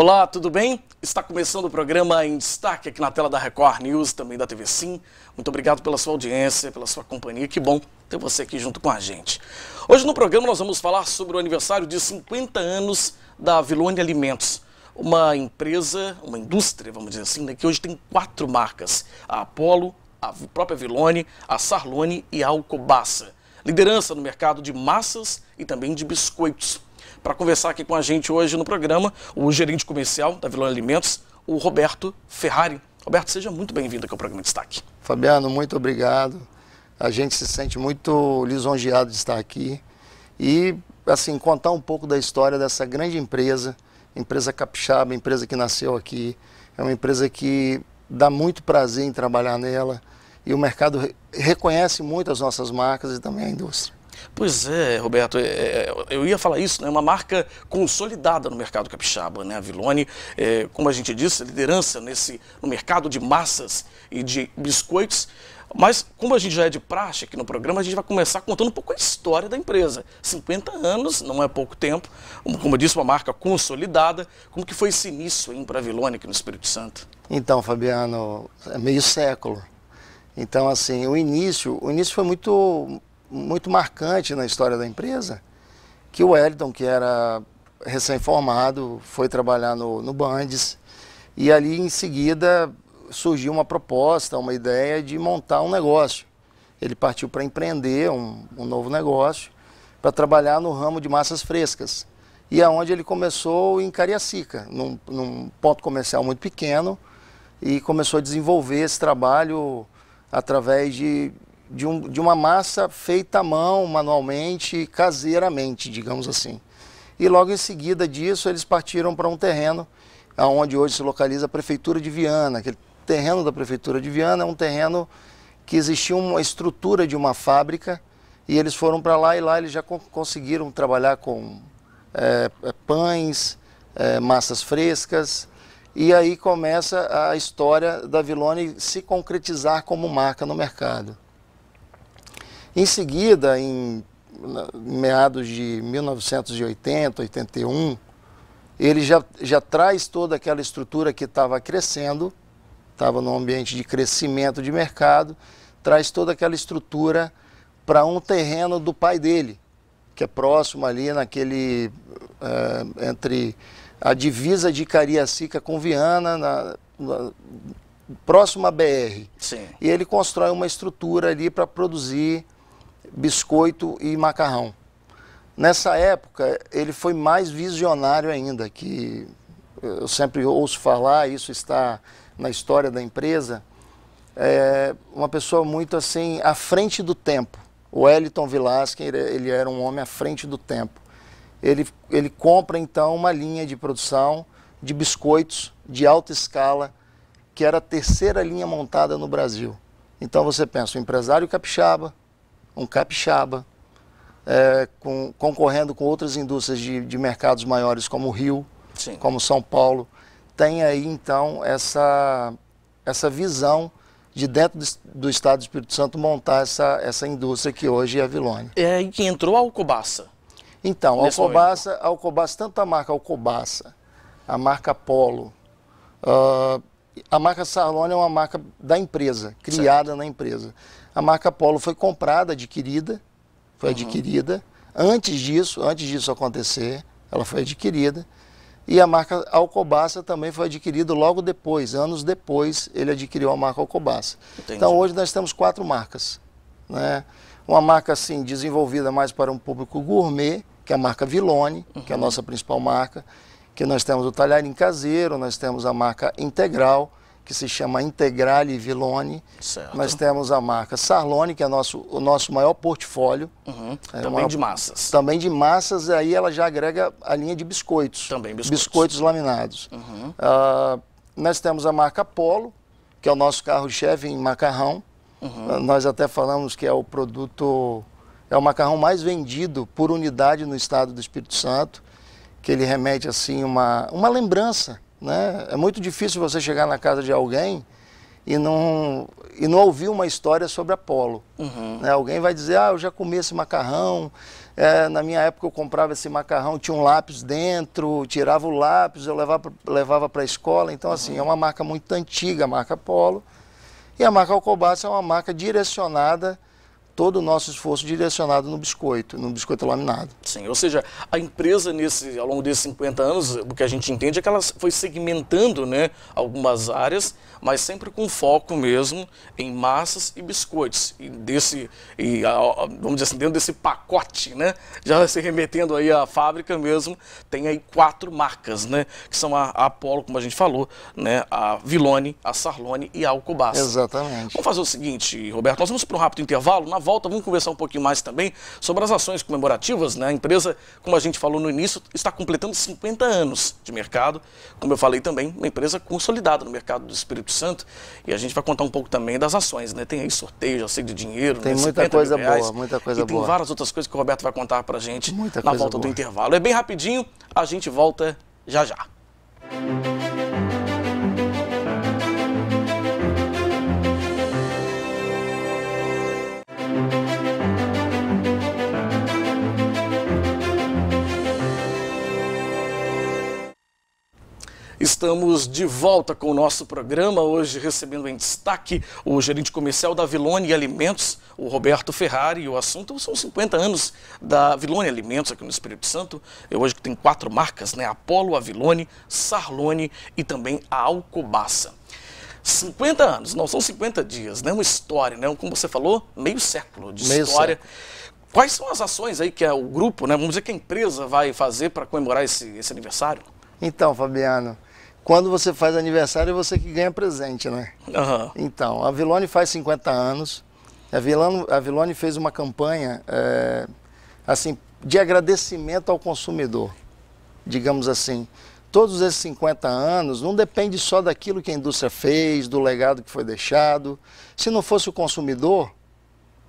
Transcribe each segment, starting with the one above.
Olá, tudo bem? Está começando o programa em destaque aqui na tela da Record News, também da TV Sim. Muito obrigado pela sua audiência, pela sua companhia. Que bom ter você aqui junto com a gente. Hoje no programa nós vamos falar sobre o aniversário de 50 anos da Vilone Alimentos uma empresa, uma indústria, vamos dizer assim, né, que hoje tem quatro marcas: a Apollo, a própria Vilone, a Sarlone e a Alcobaça. Liderança no mercado de massas e também de biscoitos para conversar aqui com a gente hoje no programa, o gerente comercial da Vilão Alimentos, o Roberto Ferrari. Roberto, seja muito bem-vindo aqui ao programa Destaque. Fabiano, muito obrigado. A gente se sente muito lisonjeado de estar aqui e, assim, contar um pouco da história dessa grande empresa, empresa capixaba, empresa que nasceu aqui. É uma empresa que dá muito prazer em trabalhar nela e o mercado reconhece muito as nossas marcas e também a indústria. Pois é, Roberto, é, é, eu ia falar isso, né? é né, uma marca consolidada no mercado capixaba. Né? A Vilone, é, como a gente disse, liderança nesse, no mercado de massas e de biscoitos. Mas, como a gente já é de praxe aqui no programa, a gente vai começar contando um pouco a história da empresa. 50 anos, não é pouco tempo. Como eu disse, uma marca consolidada. Como que foi esse início para a Vilone aqui no Espírito Santo? Então, Fabiano, é meio século. Então, assim, o início, o início foi muito muito marcante na história da empresa, que o Wellington, que era recém-formado, foi trabalhar no, no Bandes, e ali em seguida surgiu uma proposta, uma ideia de montar um negócio. Ele partiu para empreender um, um novo negócio, para trabalhar no ramo de massas frescas. E aonde é onde ele começou em Cariacica, num, num ponto comercial muito pequeno, e começou a desenvolver esse trabalho através de de, um, de uma massa feita à mão, manualmente, caseiramente, digamos assim. E logo em seguida disso, eles partiram para um terreno onde hoje se localiza a Prefeitura de Viana. Aquele terreno da Prefeitura de Viana é um terreno que existia uma estrutura de uma fábrica e eles foram para lá e lá eles já co conseguiram trabalhar com é, é, pães, é, massas frescas. E aí começa a história da Vilone se concretizar como marca no mercado. Em seguida, em meados de 1980, 81, ele já, já traz toda aquela estrutura que estava crescendo, estava num ambiente de crescimento de mercado, traz toda aquela estrutura para um terreno do pai dele, que é próximo ali naquele, uh, entre a divisa de Cariacica com Viana, na, na, próximo à BR. Sim. E ele constrói uma estrutura ali para produzir biscoito e macarrão. Nessa época, ele foi mais visionário ainda, que eu sempre ouço falar, isso está na história da empresa, é uma pessoa muito assim, à frente do tempo. O Eliton Vilasque, ele era um homem à frente do tempo. Ele, ele compra, então, uma linha de produção de biscoitos de alta escala, que era a terceira linha montada no Brasil. Então você pensa, o empresário capixaba, um capixaba, é, com, concorrendo com outras indústrias de, de mercados maiores como Rio, Sim. como São Paulo. Tem aí então essa, essa visão de dentro do estado do Espírito Santo montar essa, essa indústria que hoje é a Vilone. É, e que entrou a Alcobaça. Então, a Alcobaça, Alcobaça, tanto a marca Alcobaça, a marca Polo, uh, a marca Sarlone é uma marca da empresa, criada certo. na empresa. A marca Polo foi comprada, adquirida, foi uhum. adquirida. Antes disso, antes disso acontecer, ela foi adquirida. E a marca Alcobaça também foi adquirida logo depois, anos depois, ele adquiriu a marca Alcobaça. Entendi. Então hoje nós temos quatro marcas. Né? Uma marca assim, desenvolvida mais para um público gourmet, que é a marca Vilone, uhum. que é a uhum. nossa principal marca que nós temos o talharim caseiro, nós temos a marca integral, que se chama Integrale Vilone. Certo. Nós temos a marca Sarlone, que é nosso, o nosso maior portfólio. Uhum. É também de massas. Também de massas, e aí ela já agrega a linha de biscoitos. Também biscoitos. Biscoitos laminados. Uhum. Uh, nós temos a marca Polo, que é o nosso carro-chefe em macarrão. Uhum. Ah, nós até falamos que é o produto, é o macarrão mais vendido por unidade no estado do Espírito Santo que ele remete assim uma, uma lembrança. Né? É muito difícil você chegar na casa de alguém e não, e não ouvir uma história sobre Apolo. Uhum. Né? Alguém vai dizer, ah, eu já comi esse macarrão, é, na minha época eu comprava esse macarrão, tinha um lápis dentro, tirava o lápis, eu levava, levava para a escola. Então, assim, uhum. assim, é uma marca muito antiga, a marca Apolo. E a marca Alcobaça é uma marca direcionada todo o nosso esforço direcionado no biscoito, no biscoito laminado. Sim, ou seja, a empresa nesse, ao longo desses 50 anos, o que a gente entende é que ela foi segmentando né, algumas áreas, mas sempre com foco mesmo em massas e biscoitos. E desse, e, vamos dizer assim, dentro desse pacote, né, já se remetendo aí à fábrica mesmo, tem aí quatro marcas, né, que são a, a Apollo, como a gente falou, né, a Vilone, a Sarlone e a Alcobaça. Exatamente. Vamos fazer o seguinte, Roberto, nós vamos para um rápido intervalo, na volta, vamos conversar um pouquinho mais também sobre as ações comemorativas. Né? A empresa, como a gente falou no início, está completando 50 anos de mercado. Como eu falei também, uma empresa consolidada no mercado do Espírito Santo. E a gente vai contar um pouco também das ações. Né? Tem aí sorteio, já sei de dinheiro. Tem né? muita coisa boa, muita coisa e boa. tem várias outras coisas que o Roberto vai contar para a gente muita na volta boa. do intervalo. É bem rapidinho, a gente volta já já. Música Estamos de volta com o nosso programa, hoje recebendo em destaque o gerente comercial da Vilone Alimentos, o Roberto Ferrari. O assunto são 50 anos da Vilone Alimentos aqui no Espírito Santo. Eu é hoje tem quatro marcas, né? Apolo, Avilone, Sarlone e também a Alcobaça. 50 anos, não são 50 dias, né? Uma história, né? Como você falou, meio século de meio história. Século. Quais são as ações aí que é o grupo, né? Vamos dizer que a empresa vai fazer para comemorar esse, esse aniversário? Então, Fabiano, quando você faz aniversário, é você que ganha presente, né? Uhum. Então, a Vilone faz 50 anos. A Vilone, a Vilone fez uma campanha, é, assim, de agradecimento ao consumidor, digamos assim. Todos esses 50 anos não depende só daquilo que a indústria fez, do legado que foi deixado. Se não fosse o consumidor,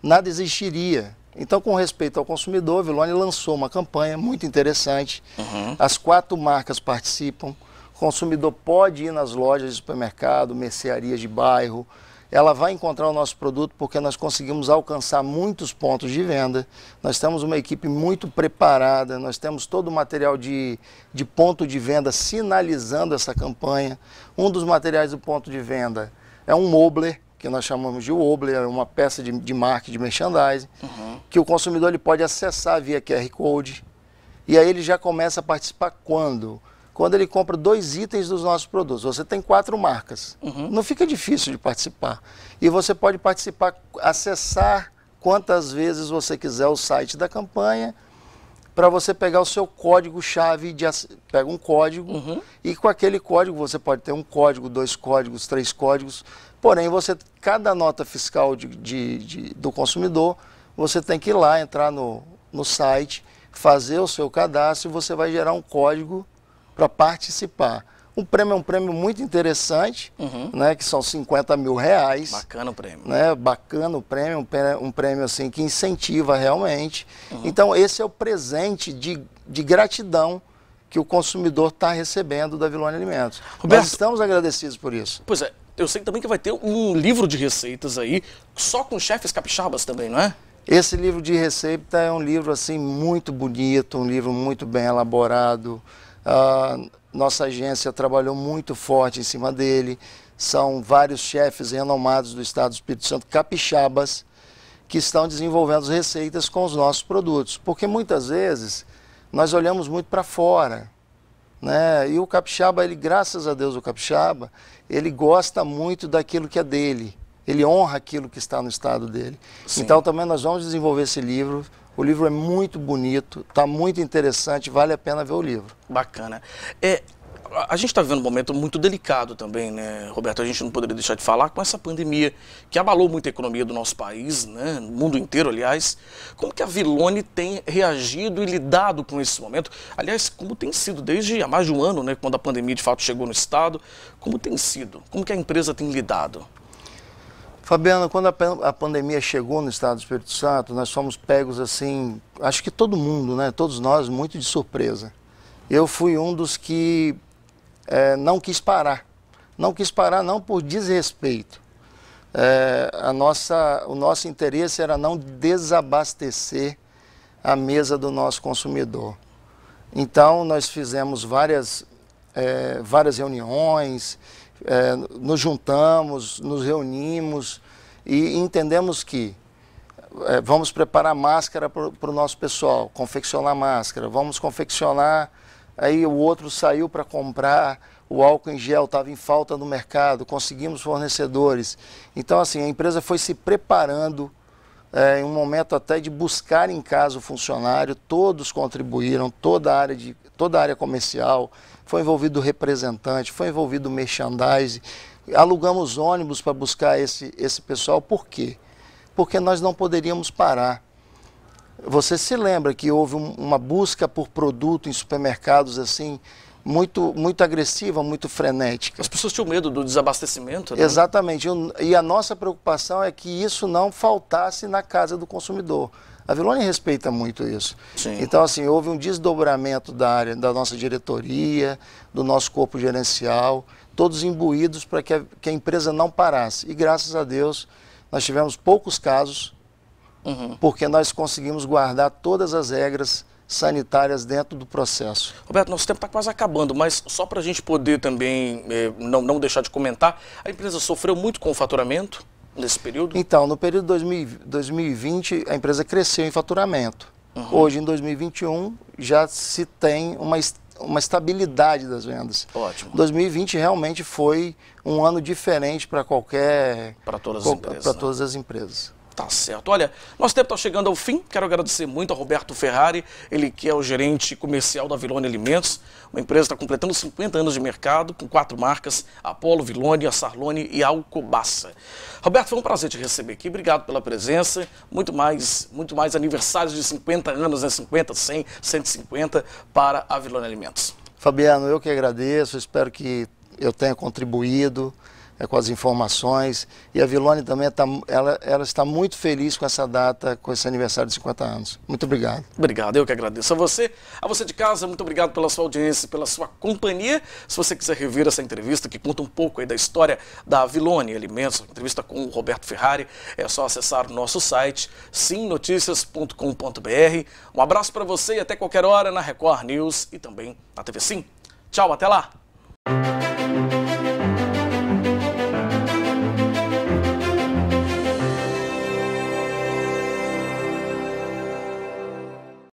nada existiria. Então, com respeito ao consumidor, a Vilone lançou uma campanha muito interessante. Uhum. As quatro marcas participam. O consumidor pode ir nas lojas de supermercado, mercearias de bairro, ela vai encontrar o nosso produto porque nós conseguimos alcançar muitos pontos de venda. Nós temos uma equipe muito preparada, nós temos todo o material de, de ponto de venda sinalizando essa campanha. Um dos materiais do ponto de venda é um Mobler, que nós chamamos de obler, é uma peça de, de marketing, de merchandising, uhum. que o consumidor ele pode acessar via QR Code. E aí ele já começa a participar quando? quando ele compra dois itens dos nossos produtos. Você tem quatro marcas. Uhum. Não fica difícil de participar. E você pode participar, acessar quantas vezes você quiser o site da campanha para você pegar o seu código-chave, de pega um código uhum. e com aquele código você pode ter um código, dois códigos, três códigos, porém você, cada nota fiscal de, de, de, do consumidor, você tem que ir lá, entrar no, no site, fazer o seu cadastro e você vai gerar um código para participar. Um prêmio é um prêmio muito interessante, uhum. né, que são 50 mil reais. Bacana o prêmio. Né, bacana o prêmio, um prêmio, um prêmio assim que incentiva realmente. Uhum. Então esse é o presente de, de gratidão que o consumidor está recebendo da Vilone Alimentos. Roberto, Nós estamos agradecidos por isso. Pois é, eu sei também que vai ter um livro de receitas aí, só com chefes capixabas também, não é? Esse livro de receita é um livro assim muito bonito, um livro muito bem elaborado, nossa agência trabalhou muito forte em cima dele. São vários chefes renomados do Estado do Espírito Santo, capixabas, que estão desenvolvendo as receitas com os nossos produtos. Porque muitas vezes nós olhamos muito para fora. Né? E o capixaba, ele, graças a Deus, o capixaba, ele gosta muito daquilo que é dele. Ele honra aquilo que está no estado dele. Sim. Então também nós vamos desenvolver esse livro o livro é muito bonito, está muito interessante, vale a pena ver o livro. Bacana. É, a gente está vivendo um momento muito delicado também, né, Roberto? A gente não poderia deixar de falar com essa pandemia que abalou muito a economia do nosso país, né, no mundo inteiro, aliás. Como que a Vilone tem reagido e lidado com esse momento? Aliás, como tem sido desde há mais de um ano, né, quando a pandemia de fato chegou no estado? Como tem sido? Como que a empresa tem lidado? Fabiana, quando a, pandemia chegou no estado do Espírito Santo, nós fomos pegos assim, acho que todo mundo, né? Todos nós, muito de surpresa. Eu fui um dos que é, não quis parar. Não quis parar não por desrespeito. É, a nossa, o nosso interesse era não desabastecer a mesa do nosso consumidor. Então, nós fizemos várias, é, várias reuniões, é, nos juntamos, nos reunimos e entendemos que é, vamos preparar máscara para o nosso pessoal, confeccionar máscara, vamos confeccionar. Aí o outro saiu para comprar o álcool em gel, estava em falta no mercado, conseguimos fornecedores. Então, assim, a empresa foi se preparando é, em um momento até de buscar em casa o funcionário, todos contribuíram, toda a área, de, toda a área comercial, foi envolvido o representante, foi envolvido o merchandising alugamos ônibus para buscar esse, esse pessoal, por quê? Porque nós não poderíamos parar. Você se lembra que houve um, uma busca por produto em supermercados assim, muito, muito agressiva, muito frenética. As pessoas tinham medo do desabastecimento, né? Exatamente. E a nossa preocupação é que isso não faltasse na casa do consumidor. A Vilone respeita muito isso. Sim. Então, assim, houve um desdobramento da área, da nossa diretoria, do nosso corpo gerencial, todos imbuídos para que, que a, empresa não parasse. E graças a Deus, nós tivemos poucos casos, uhum. porque nós conseguimos guardar todas as regras sanitárias dentro do processo. Roberto, nosso tempo está quase acabando, mas só para a gente poder também eh, não, não deixar de comentar, a empresa sofreu muito com o faturamento nesse período? Então, no período 2020, a empresa cresceu em faturamento. Uhum. Hoje, em 2021, já se tem uma, uma estabilidade das vendas. Ótimo. 2020 realmente foi um ano diferente para qualquer. Para todas as empresas. Para né? todas as empresas. Tá certo. Olha, nosso tempo está chegando ao fim. Quero agradecer muito a Roberto Ferrari, ele que é o gerente comercial da Vilone Alimentos. Uma empresa está completando 50 anos de mercado, com quatro marcas, Apolo, Vilone, a Sarlone e a Alcobaça. Roberto, foi um prazer te receber aqui. Obrigado pela presença. Muito mais, muito mais aniversários de 50 anos, né? 50, 100, 150 para a Vilone Alimentos. Fabiano, eu que agradeço. Espero que eu tenha contribuído é, com as informações. E a Vilone também está ela, ela está muito feliz com essa data, com esse aniversário de 50 anos. Muito obrigado. Obrigado, eu que agradeço a você. A você de casa, muito obrigado pela sua audiência, pela sua companhia. Se você quiser rever essa entrevista, que conta um pouco aí da história da Vilone Alimentos, entrevista com o Roberto Ferrari, é só acessar o nosso site, simnoticias.com.br. Um abraço para você e até qualquer hora na Record News e também na TV Sim. Tchau, até lá!